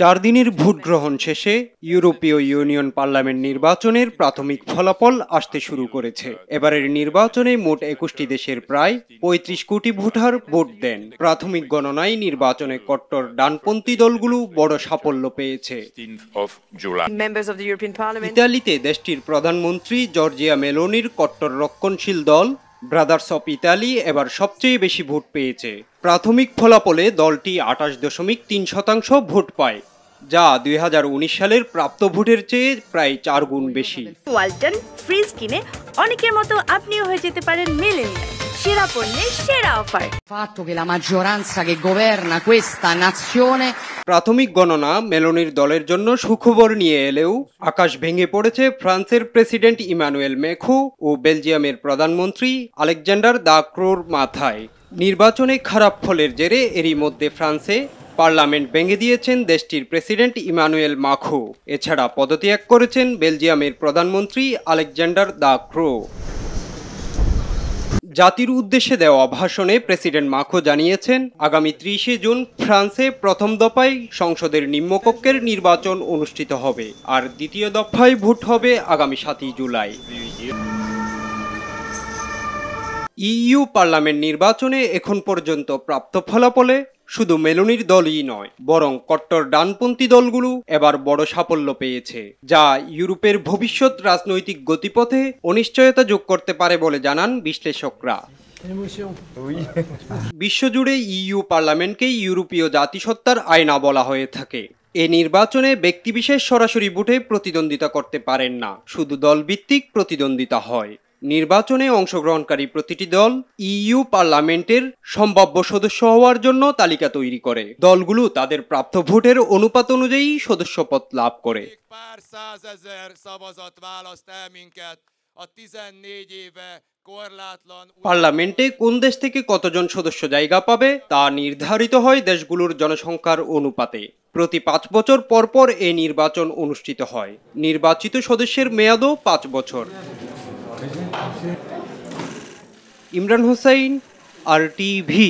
চার দিনের ভোট গ্রহণ শেষে ইউরোপীয় ইউনিয়ন পার্লামেন্ট নির্বাচনের প্রাথমিক ফলাফল আসতে শুরু করেছে এবারের নির্বাচনে মোট একুশটি দেশের প্রায় পঁয়ত্রিশ কোটি ভোটার ভোট দেন প্রাথমিক গণনায় নির্বাচনে কট্টর ডানপন্থী দলগুলো বড় সাফল্য পেয়েছে ইতালিতে দেশটির প্রধানমন্ত্রী জর্জিয়া মেলোনির কট্টর রক্ষণশীল দল ব্রাদার্স অফ ইতালি এবার সবচেয়ে বেশি ভোট পেয়েছে প্রাথমিক ফলাফলে দলটি আঠাশ দশমিক তিন শতাংশ ভোট পায় যা দুই সালের প্রাপ্ত ভোটের চেয়ে প্রায় চার গুণ বেশি ওয়ালটন ফ্রিজ কিনে অনেকের মতো আপনিও হয়ে যেতে পারেন মিলেনিয়াল সেরা পণ্যের সেরা অফার প্রাথমিক গণনা মেলোনির দলের জন্য সুখবর নিয়ে এলেও আকাশ ভেঙে পড়েছে ফ্রান্সের প্রেসিডেন্ট ইমানুয়েল মেখো ও বেলজিয়ামের প্রধানমন্ত্রী আলেকজান্ডার দা ক্রোর মাথায় নির্বাচনে খারাপ ফলের জেরে এরই মধ্যে ফ্রান্সে পার্লামেন্ট ভেঙে দিয়েছেন দেশটির প্রেসিডেন্ট ইমানুয়েল মাখো এছাড়া পদত্যাগ করেছেন বেলজিয়ামের প্রধানমন্ত্রী আলেকজান্ডার দা ক্রো জাতির উদ্দেশ্যে দেওয়া ভাষণে প্রেসিডেন্ট মাখো জানিয়েছেন আগামী ত্রিশে জুন ফ্রান্সে প্রথম দফায় সংসদের নিম্নকক্ষের নির্বাচন অনুষ্ঠিত হবে আর দ্বিতীয় দফায় ভোট হবে আগামী সাতই জুলাই ইইউ পার্লামেন্ট নির্বাচনে এখন পর্যন্ত প্রাপ্ত ফলাফলে শুধু মেলনির দলই নয় বরং কট্টর ডানপন্থী দলগুলো এবার বড় সাফল্য পেয়েছে যা ইউরোপের ভবিষ্যৎ রাজনৈতিক গতিপথে অনিশ্চয়তা যোগ করতে পারে বলে জানান বিশ্লেষকরা বিশ্বজুড়ে ইইউ পার্লামেন্টকে ইউরোপীয় জাতিসত্তার আয়না বলা হয়ে থাকে এ নির্বাচনে ব্যক্তিবিশেষ সরাসরি বুটে প্রতিদ্বন্দ্বিতা করতে পারেন না শুধু দলভিত্তিক প্রতিদ্বন্দ্বিতা হয় নির্বাচনে অংশগ্রহণকারী প্রতিটি দল ইইউ পার্লামেন্টের সম্ভাব্য সদস্য হওয়ার জন্য তালিকা তৈরি করে দলগুলো তাদের প্রাপ্ত ভোটের অনুপাত অনুযায়ী সদস্যপদ লাভ করে পার্লামেন্টে কোন দেশ থেকে কতজন সদস্য জায়গা পাবে তা নির্ধারিত হয় দেশগুলোর জনসংখ্যার অনুপাতে প্রতি পাঁচ বছর পরপর এই নির্বাচন অনুষ্ঠিত হয় নির্বাচিত সদস্যের মেয়াদও পাঁচ বছর ইমরান হোসাইন আর টিভি